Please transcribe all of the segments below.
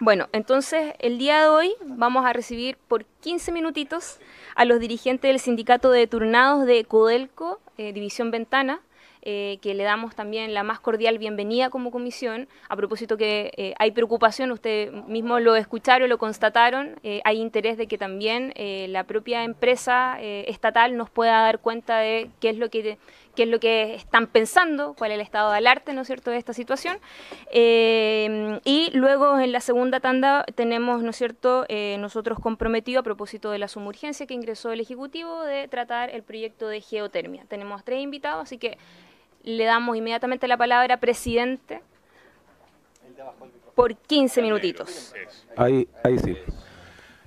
Bueno, entonces el día de hoy vamos a recibir por 15 minutitos a los dirigentes del sindicato de turnados de Codelco, eh, División Ventana, eh, que le damos también la más cordial bienvenida como comisión. A propósito que eh, hay preocupación, usted mismo lo escucharon, lo constataron, hay interés de que también la propia empresa estatal nos pueda dar cuenta de qué es lo que, qué es lo que están pensando, cuál es el estado del arte, ¿no es cierto?, de esta situación. Eh, y luego en la segunda tanda tenemos, ¿no es cierto?, eh, nosotros comprometidos a propósito de la sumurgencia que ingresó el Ejecutivo de tratar el proyecto de geotermia. Tenemos tres invitados, así que le damos inmediatamente la palabra presidente por 15 minutitos. Ahí, sí.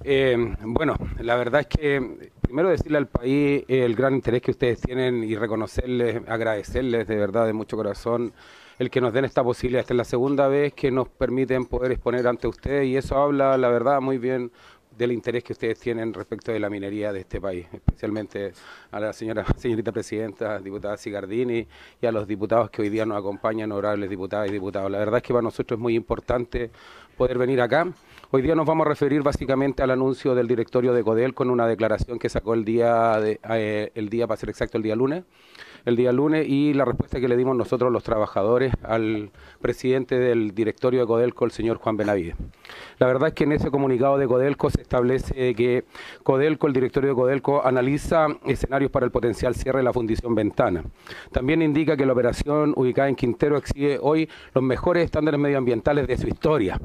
Eh, bueno, la verdad es que primero decirle al país el gran interés que ustedes tienen y reconocerles, agradecerles de verdad, de mucho corazón, el que nos den esta posibilidad. Esta es la segunda vez que nos permiten poder exponer ante ustedes y eso habla, la verdad, muy bien del interés que ustedes tienen respecto de la minería de este país, especialmente a la señora, señorita presidenta, diputada Sigardini y a los diputados que hoy día nos acompañan, honorables diputadas y diputados. La verdad es que para nosotros es muy importante poder venir acá. Hoy día nos vamos a referir básicamente al anuncio del directorio de CODEL con una declaración que sacó el día, eh, el día para ser exacto, el día lunes el día lunes y la respuesta que le dimos nosotros los trabajadores al presidente del directorio de Codelco, el señor Juan Benavides. La verdad es que en ese comunicado de Codelco se establece que Codelco, el directorio de Codelco, analiza escenarios para el potencial cierre de la fundición Ventana. También indica que la operación ubicada en Quintero exhibe hoy los mejores estándares medioambientales de su historia.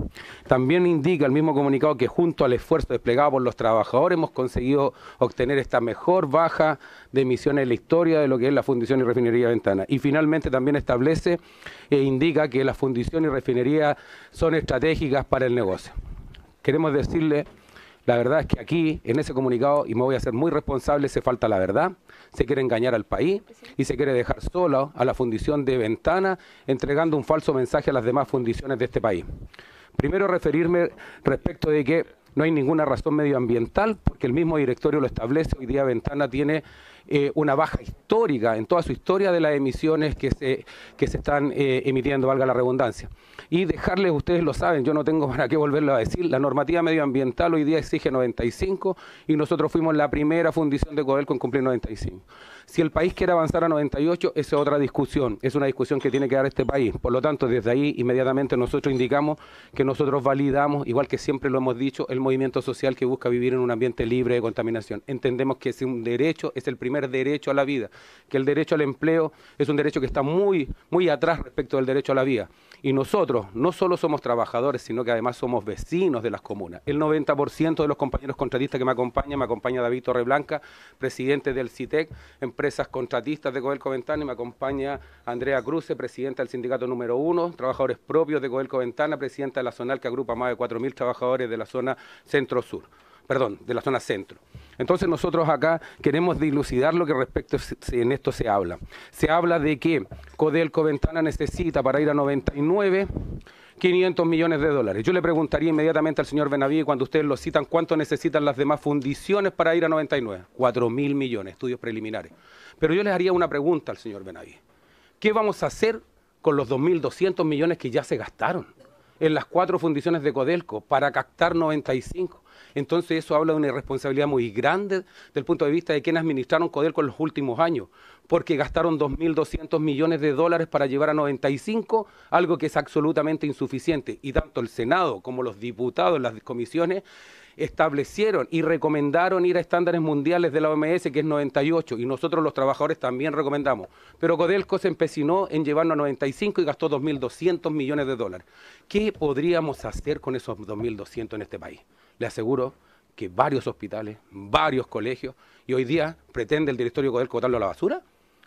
También indica el mismo comunicado que junto al esfuerzo desplegado por los trabajadores hemos conseguido obtener esta mejor baja de emisiones en la historia de lo que es la fundición y refinería Ventana. Y finalmente también establece e indica que la fundición y refinería son estratégicas para el negocio. Queremos decirle... La verdad es que aquí, en ese comunicado, y me voy a ser muy responsable, se falta la verdad, se quiere engañar al país y se quiere dejar solo a la fundición de Ventana, entregando un falso mensaje a las demás fundiciones de este país. Primero referirme respecto de que no hay ninguna razón medioambiental que el mismo directorio lo establece, hoy día Ventana tiene eh, una baja histórica en toda su historia de las emisiones que se, que se están eh, emitiendo, valga la redundancia. Y dejarles, ustedes lo saben, yo no tengo para qué volverlo a decir, la normativa medioambiental hoy día exige 95 y nosotros fuimos la primera fundición de Codelco con cumplir 95. Si el país quiere avanzar a 98, esa es otra discusión, es una discusión que tiene que dar este país. Por lo tanto, desde ahí inmediatamente nosotros indicamos que nosotros validamos, igual que siempre lo hemos dicho, el movimiento social que busca vivir en un ambiente libre de contaminación. Entendemos que es un derecho, es el primer derecho a la vida, que el derecho al empleo es un derecho que está muy, muy atrás respecto del derecho a la vida. Y nosotros no solo somos trabajadores, sino que además somos vecinos de las comunas. El 90% de los compañeros contratistas que me acompañan, me acompaña David Torreblanca, presidente del CITEC, e empresas contratistas de Coelco Ventana, y me acompaña Andrea Cruce, presidenta del sindicato número uno, trabajadores propios de Coelco Coventana, presidenta de la zonal que agrupa más de 4.000 trabajadores de la zona centro-sur perdón, de la zona centro. Entonces nosotros acá queremos dilucidar lo que respecto en esto se habla. Se habla de que Codelco Ventana necesita para ir a 99 500 millones de dólares. Yo le preguntaría inmediatamente al señor Benaví, cuando ustedes lo citan cuánto necesitan las demás fundiciones para ir a 99. 4.000 mil millones, estudios preliminares. Pero yo les haría una pregunta al señor Benaví. ¿Qué vamos a hacer con los 2.200 millones que ya se gastaron en las cuatro fundiciones de Codelco para captar 95? Entonces eso habla de una irresponsabilidad muy grande del punto de vista de quienes administraron Codelco en los últimos años, porque gastaron 2.200 millones de dólares para llevar a 95, algo que es absolutamente insuficiente. Y tanto el Senado como los diputados en las comisiones establecieron y recomendaron ir a estándares mundiales de la OMS, que es 98, y nosotros los trabajadores también recomendamos. Pero Codelco se empecinó en llevarlo a 95 y gastó 2.200 millones de dólares. ¿Qué podríamos hacer con esos 2.200 en este país? le aseguro que varios hospitales, varios colegios, y hoy día pretende el directorio Codelco botarlo a la basura,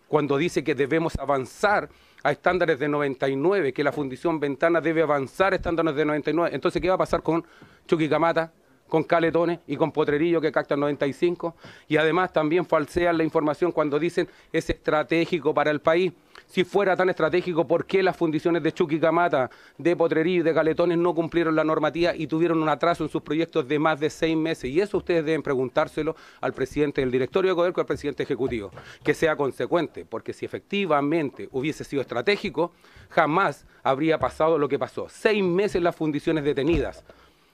cuando dice que debemos avanzar a estándares de 99, que la Fundición Ventana debe avanzar a estándares de 99. Entonces, ¿qué va a pasar con Chuquicamata, con Caletones y con Potrerillo que captan 95? Y además también falsean la información cuando dicen es estratégico para el país. Si fuera tan estratégico, ¿por qué las fundiciones de Chuquicamata, de Potrerí y de Galetones no cumplieron la normativa y tuvieron un atraso en sus proyectos de más de seis meses? Y eso ustedes deben preguntárselo al presidente del directorio de Codelco, al presidente ejecutivo, que sea consecuente, porque si efectivamente hubiese sido estratégico, jamás habría pasado lo que pasó. Seis meses las fundiciones detenidas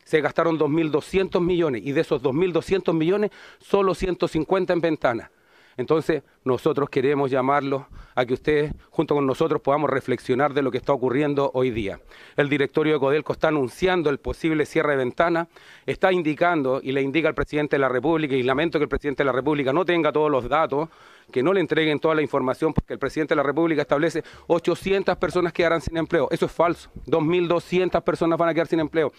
se gastaron 2.200 millones y de esos 2.200 millones, solo 150 en ventanas. Entonces, nosotros queremos llamarlos a que ustedes, junto con nosotros, podamos reflexionar de lo que está ocurriendo hoy día. El directorio de Codelco está anunciando el posible cierre de ventana, está indicando y le indica al presidente de la República, y lamento que el presidente de la República no tenga todos los datos, que no le entreguen toda la información, porque el presidente de la República establece 800 personas quedarán sin empleo. Eso es falso. 2.200 personas van a quedar sin empleo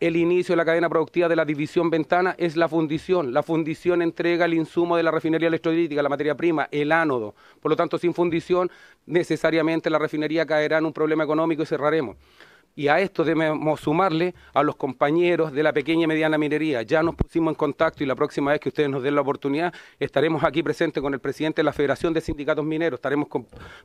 el inicio de la cadena productiva de la división ventana es la fundición. La fundición entrega el insumo de la refinería electrolítica, la materia prima, el ánodo. Por lo tanto, sin fundición, necesariamente la refinería caerá en un problema económico y cerraremos y a esto debemos sumarle a los compañeros de la pequeña y mediana minería. Ya nos pusimos en contacto y la próxima vez que ustedes nos den la oportunidad estaremos aquí presentes con el presidente de la Federación de Sindicatos Mineros, estaremos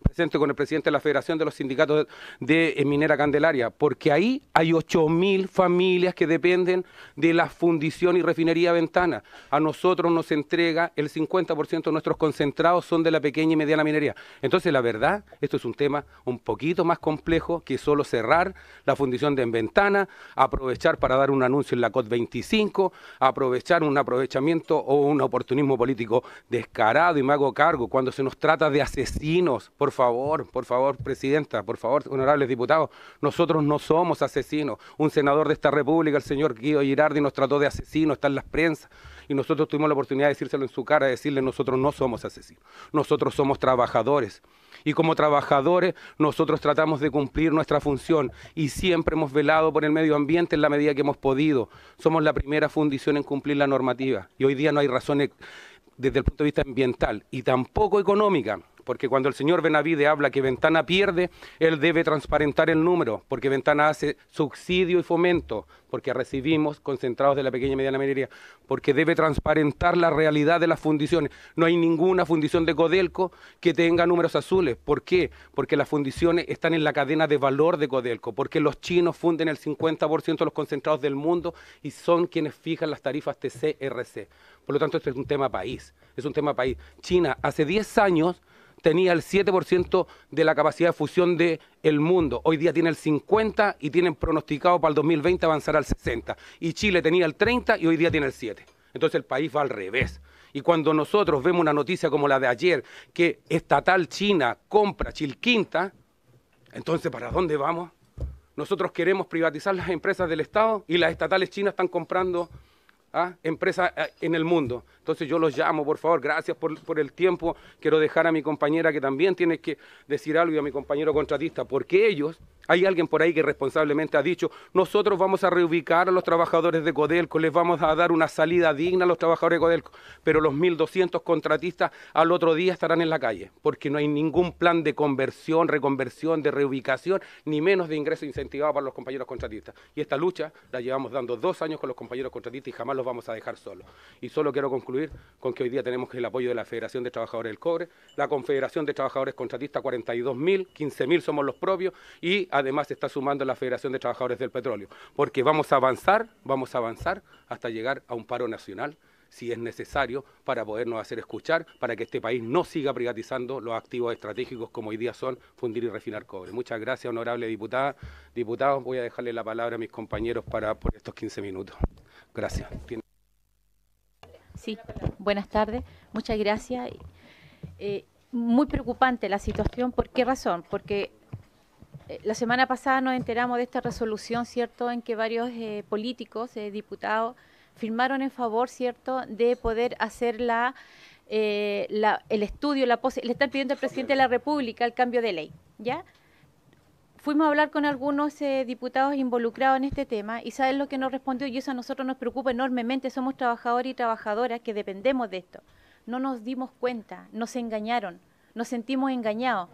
presentes con el presidente de la Federación de los Sindicatos de, de eh, Minera Candelaria, porque ahí hay 8.000 familias que dependen de la fundición y refinería Ventana. A nosotros nos entrega el 50% de nuestros concentrados son de la pequeña y mediana minería. Entonces, la verdad, esto es un tema un poquito más complejo que solo cerrar la fundición de Enventana, ventana, aprovechar para dar un anuncio en la COP25, aprovechar un aprovechamiento o un oportunismo político descarado y me hago cargo cuando se nos trata de asesinos. Por favor, por favor, Presidenta, por favor, honorables diputados, nosotros no somos asesinos. Un senador de esta República, el señor Guido Girardi, nos trató de asesinos, está en las prensas y nosotros tuvimos la oportunidad de decírselo en su cara, de decirle nosotros no somos asesinos, nosotros somos trabajadores y como trabajadores nosotros tratamos de cumplir nuestra función y siempre hemos velado por el medio ambiente en la medida que hemos podido. Somos la primera fundición en cumplir la normativa y hoy día no hay razones desde el punto de vista ambiental y tampoco económica porque cuando el señor Benavide habla que Ventana pierde, él debe transparentar el número, porque Ventana hace subsidio y fomento, porque recibimos concentrados de la pequeña y mediana minería, porque debe transparentar la realidad de las fundiciones. No hay ninguna fundición de Codelco que tenga números azules. ¿Por qué? Porque las fundiciones están en la cadena de valor de Codelco, porque los chinos funden el 50% de los concentrados del mundo y son quienes fijan las tarifas TCRC. Por lo tanto, esto es un tema país, es un tema país. China hace 10 años tenía el 7% de la capacidad de fusión del el mundo. Hoy día tiene el 50% y tienen pronosticado para el 2020 avanzar al 60%. Y Chile tenía el 30% y hoy día tiene el 7%. Entonces el país va al revés. Y cuando nosotros vemos una noticia como la de ayer, que estatal China compra Chilquinta, entonces ¿para dónde vamos? Nosotros queremos privatizar las empresas del Estado y las estatales chinas están comprando ¿ah? empresa empresas ah, en el mundo. Entonces yo los llamo, por favor, gracias por, por, el tiempo. Quiero dejar a mi compañera que también tiene que decir algo y a mi compañero contratista, porque ellos hay alguien por ahí que responsablemente ha dicho, nosotros vamos a reubicar a los trabajadores de Codelco, les vamos a dar una salida digna a los trabajadores de Codelco, pero los 1.200 contratistas al otro día estarán en la calle, porque no hay ningún plan de conversión, reconversión, de reubicación, ni menos de ingreso incentivado para los compañeros contratistas. Y esta lucha la llevamos dando dos años con los compañeros contratistas y jamás los vamos a dejar solos. Y solo quiero concluir con que hoy día tenemos el apoyo de la Federación de Trabajadores del Cobre, la Confederación de Trabajadores Contratistas 42.000, 15.000 somos los propios y además se está sumando la Federación de Trabajadores del Petróleo, porque vamos a avanzar, vamos a avanzar hasta llegar a un paro nacional si es necesario para podernos hacer escuchar, para que este país no siga privatizando los activos estratégicos como hoy día son fundir y refinar cobre. Muchas gracias, honorable diputada. Diputados, voy a dejarle la palabra a mis compañeros para, por estos 15 minutos. Gracias. Sí, buenas tardes. Muchas gracias. Eh, muy preocupante la situación. ¿Por qué razón? Porque eh, la semana pasada nos enteramos de esta resolución, ¿cierto?, en que varios eh, políticos, eh, diputados, firmaron en favor, ¿cierto?, de poder hacer la, el estudio, la pose le están pidiendo al presidente de la República el cambio de ley, ¿ya? Fuimos a hablar con algunos diputados involucrados en este tema y saben lo que nos respondió y eso a nosotros nos preocupa enormemente, somos trabajadores y trabajadoras que dependemos de esto. No nos dimos cuenta, nos engañaron, nos sentimos engañados.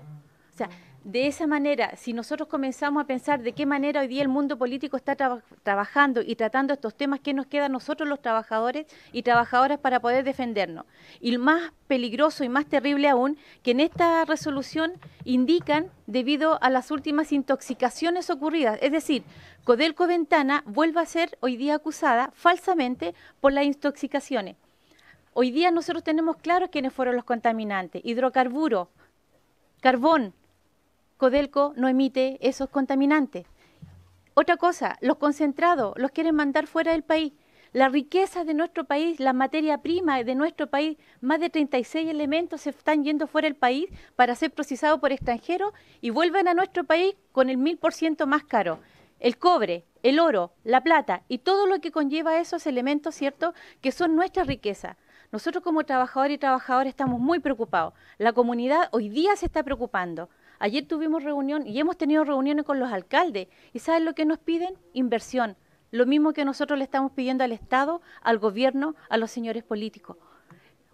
O sea, de esa manera, si nosotros comenzamos a pensar de qué manera hoy día el mundo político está trabajando y tratando estos temas, ¿qué nos quedan nosotros los trabajadores y trabajadoras para poder defendernos? Y más peligroso y más terrible aún, que en esta resolución indican debido a las últimas intoxicaciones ocurridas. Es decir, Codelco Ventana vuelve a ser hoy día acusada falsamente por las intoxicaciones. Hoy día nosotros tenemos claro quiénes fueron los contaminantes, hidrocarburo, carbón, Codelco no emite esos contaminantes. Otra cosa, los concentrados los quieren mandar fuera del país. La riqueza de nuestro país, la materia prima de nuestro país, más de 36 elementos se están yendo fuera del país para ser procesados por extranjeros y vuelven a nuestro país con el mil por ciento más caro. El cobre, el oro, la plata y todo lo que conlleva esos elementos, ¿cierto?, que son nuestra riqueza. Nosotros como trabajadores y trabajadoras estamos muy preocupados. La comunidad hoy día se está preocupando. Ayer tuvimos reunión y hemos tenido reuniones con los alcaldes. ¿Y saben lo que nos piden? Inversión. Lo mismo que nosotros le estamos pidiendo al Estado, al gobierno, a los señores políticos.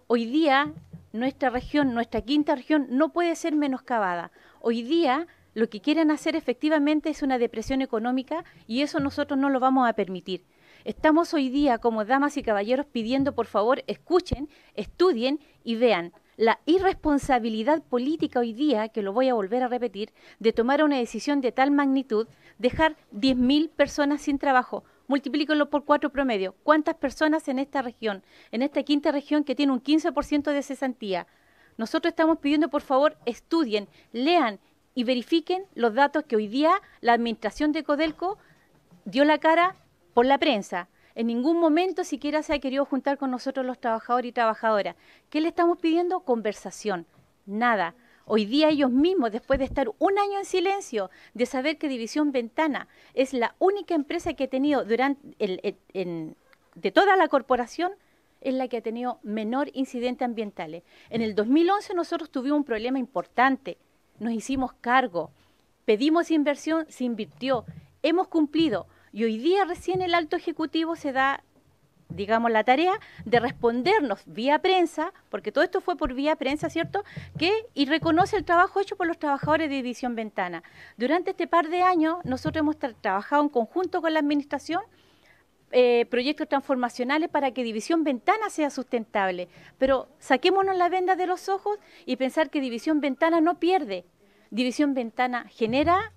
Hoy día nuestra región, nuestra quinta región, no puede ser menoscabada. Hoy día lo que quieren hacer efectivamente es una depresión económica y eso nosotros no lo vamos a permitir. Estamos hoy día como damas y caballeros pidiendo por favor escuchen, estudien y vean la irresponsabilidad política hoy día, que lo voy a volver a repetir, de tomar una decisión de tal magnitud, dejar 10.000 personas sin trabajo. Multiplíquenlo por cuatro promedio. ¿Cuántas personas en esta región, en esta quinta región que tiene un 15% de cesantía? Nosotros estamos pidiendo, por favor, estudien, lean y verifiquen los datos que hoy día la administración de Codelco dio la cara por la prensa. En ningún momento siquiera se ha querido juntar con nosotros los trabajadores y trabajadoras. ¿Qué le estamos pidiendo? Conversación. Nada. Hoy día ellos mismos, después de estar un año en silencio, de saber que División Ventana es la única empresa que ha tenido durante de toda la corporación, es la que ha tenido menor incidente ambiental. En el 2011 nosotros tuvimos un problema importante, nos hicimos cargo, pedimos inversión, se invirtió, hemos cumplido, y hoy día recién el alto ejecutivo se da digamos, la tarea de respondernos vía prensa, porque todo esto fue por vía prensa, ¿cierto? Que, y reconoce el trabajo hecho por los trabajadores de División Ventana. Durante este par de años, nosotros hemos trabajado en conjunto con la Administración eh, proyectos transformacionales para que División Ventana sea sustentable. Pero saquémonos la venda de los ojos y pensar que División Ventana no pierde. División Ventana genera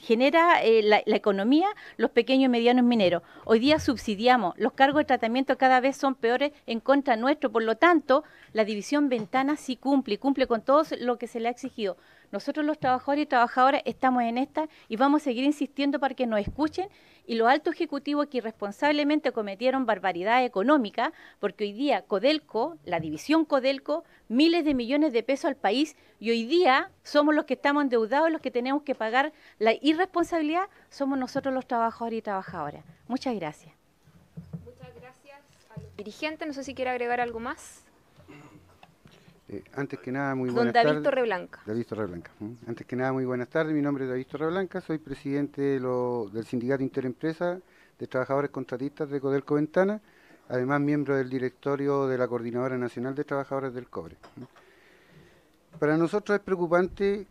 genera eh, la, la, economía los pequeños y medianos mineros. Hoy día subsidiamos, los cargos de tratamiento cada vez son peores en contra nuestro, por lo tanto, la división ventana sí cumple, cumple con todo lo que se le ha exigido. Nosotros los trabajadores y trabajadoras estamos en esta y vamos a seguir insistiendo para que nos escuchen y los altos ejecutivos que irresponsablemente cometieron barbaridad económica, porque hoy día Codelco, la división Codelco, miles de millones de pesos al país y hoy día somos los que estamos endeudados, los que tenemos que pagar la irresponsabilidad, somos nosotros los trabajadores y trabajadoras. Muchas gracias. Muchas gracias a los No sé si quiere agregar algo más. Eh, antes que nada, muy buenas tardes. Don David Torreblanca. David Torreblanca. Antes que nada, muy buenas tardes. Mi nombre es David Torreblanca, soy presidente del Sindicato Interempresa de Trabajadores Contratistas de Codelco Ventana, además miembro del directorio de la Coordinadora Nacional de Trabajadores del Cobre. Para nosotros es preocupante,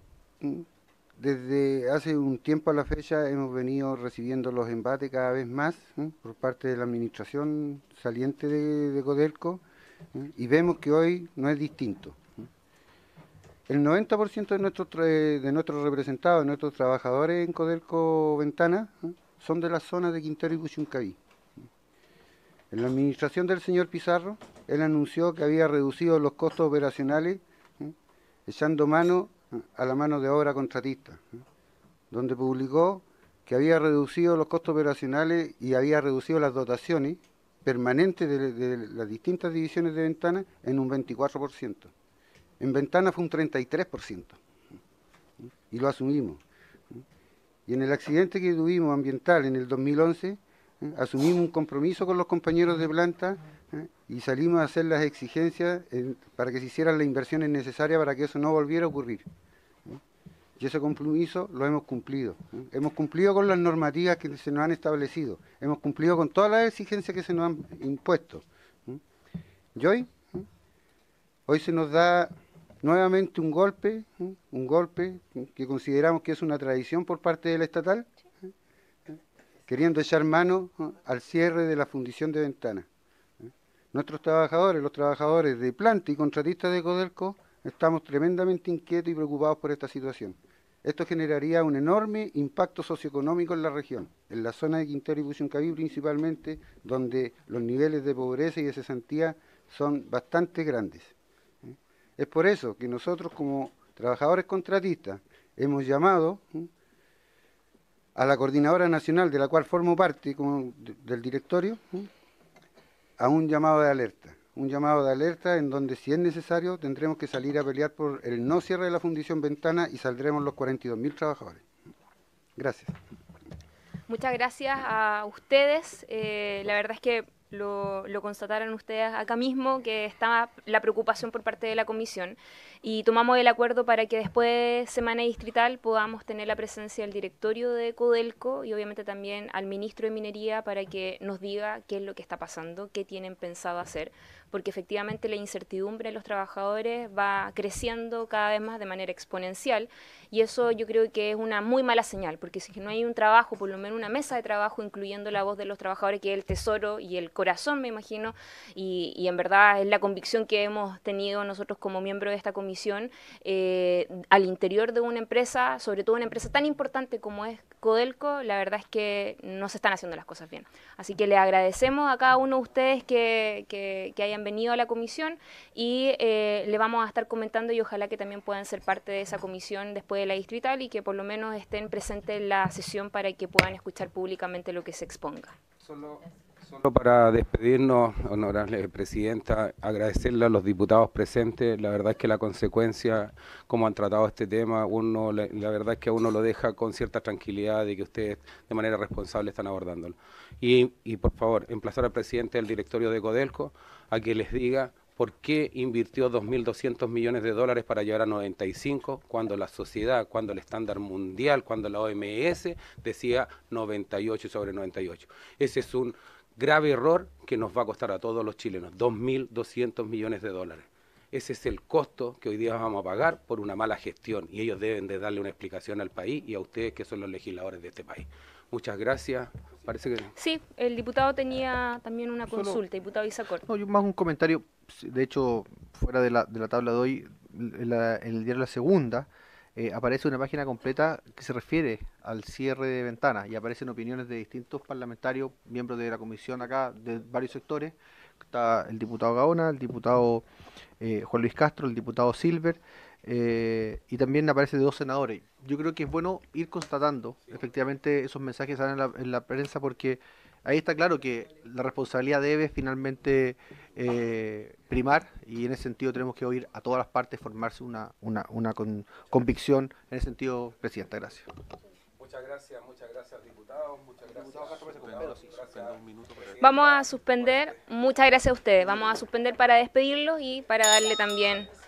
desde hace un tiempo a la fecha hemos venido recibiendo los embates cada vez más por parte de la administración saliente de Codelco, y vemos que hoy no es distinto. El 90% de nuestros, de nuestros representados, de nuestros trabajadores en Codelco Ventana, son de la zona de Quintero y Cuchuncaví. En la administración del señor Pizarro, él anunció que había reducido los costos operacionales, echando mano a la mano de obra contratista, donde publicó que había reducido los costos operacionales y había reducido las dotaciones permanente de, las distintas divisiones de ventanas en un 24%. En ventana fue un 33%. Y lo asumimos. Y en el accidente que tuvimos ambiental en el 2011, asumimos un compromiso con los compañeros de planta y salimos a hacer las exigencias para que se hicieran las inversiones necesarias para que eso no volviera a ocurrir. Y ese compromiso lo hemos cumplido. ¿eh? Hemos cumplido con las normativas que se nos han establecido. Hemos cumplido con todas las exigencias que se nos han impuesto. ¿eh? Y hoy, ¿eh? hoy se nos da nuevamente un golpe, un golpe que consideramos que es una tradición por parte del estatal, queriendo echar mano al cierre de la fundición de ventanas. Nuestros trabajadores, los trabajadores de planta y contratistas de Codelco, estamos tremendamente inquietos y preocupados por esta situación. Esto generaría un enorme impacto socioeconómico en la región, en la zona de Quintero y Puchuncaví principalmente, donde los niveles de pobreza y de cesantía son bastante grandes. Es por eso que nosotros como trabajadores contratistas hemos llamado a la coordinadora nacional de la cual formo parte como del directorio a un llamado de alerta un llamado de alerta en donde si es necesario tendremos que salir a pelear por el no cierre de la fundición Ventana y saldremos los 42.000 trabajadores. Gracias. Muchas gracias a ustedes. Eh, la verdad es que lo, constataron ustedes acá mismo, que estaba la preocupación por parte de la comisión. Y tomamos el acuerdo para que después de Semana Distrital podamos tener la presencia del directorio de Codelco y obviamente también al ministro de Minería para que nos diga qué es lo que está pasando, qué tienen pensado hacer porque efectivamente la incertidumbre de los trabajadores va creciendo cada vez más de manera exponencial y eso yo creo que es una muy mala señal, porque si no hay un trabajo, por lo menos una mesa de trabajo, incluyendo la voz de los trabajadores, que es el tesoro y el corazón, me imagino, y, en verdad es la convicción que hemos tenido nosotros como miembros de esta comisión eh, al interior de una empresa, sobre todo una empresa tan importante como es Codelco, la verdad es que no se están haciendo las cosas bien. Así que le agradecemos a cada uno de ustedes que, que, que hayan bienvenido a la comisión y eh, le vamos a estar comentando y ojalá que también puedan ser parte de esa comisión después de la distrital y que por lo menos estén presentes en la sesión para que puedan escuchar públicamente lo que se exponga. Solo para despedirnos, honorable presidenta, agradecerle a los diputados presentes. La verdad es que la consecuencia, como han tratado este tema, uno la, verdad es que uno lo deja con cierta tranquilidad de que ustedes de manera responsable están abordándolo. Y, y por favor, emplazar al presidente del directorio de Codelco a que les diga ¿Por qué invirtió 2.200 millones de dólares para llegar a 95 cuando la sociedad, cuando el estándar mundial, cuando la OMS decía 98 sobre 98? Ese es un grave error que nos va a costar a todos los chilenos, 2.200 millones de dólares. Ese es el costo que hoy día vamos a pagar por una mala gestión y ellos deben de darle una explicación al país y a ustedes que son los legisladores de este país. Muchas gracias. Parece que... Sí, el diputado tenía también una consulta, diputado Isacor. No, yo más un comentario, de hecho, fuera de la, tabla de hoy, la, el de La Segunda eh, aparece una página completa que se refiere al cierre de ventanas y aparecen opiniones de distintos parlamentarios, miembros de la comisión acá, de varios sectores. Está el diputado Gaona, el diputado eh, Juan Luis Castro, el diputado Silver eh, y también aparece de dos senadores. Yo creo que es bueno ir constatando, efectivamente, esos mensajes salen en la, en la prensa porque ahí está claro que la responsabilidad debe finalmente eh, primar y en ese sentido tenemos que oír a todas las partes, formarse una, una, convicción. En ese sentido, Presidenta, gracias. Muchas gracias, muchas gracias, diputados. Muchas gracias. Vamos a suspender. Muchas gracias a ustedes. Vamos a suspender para despedirlos y para darle también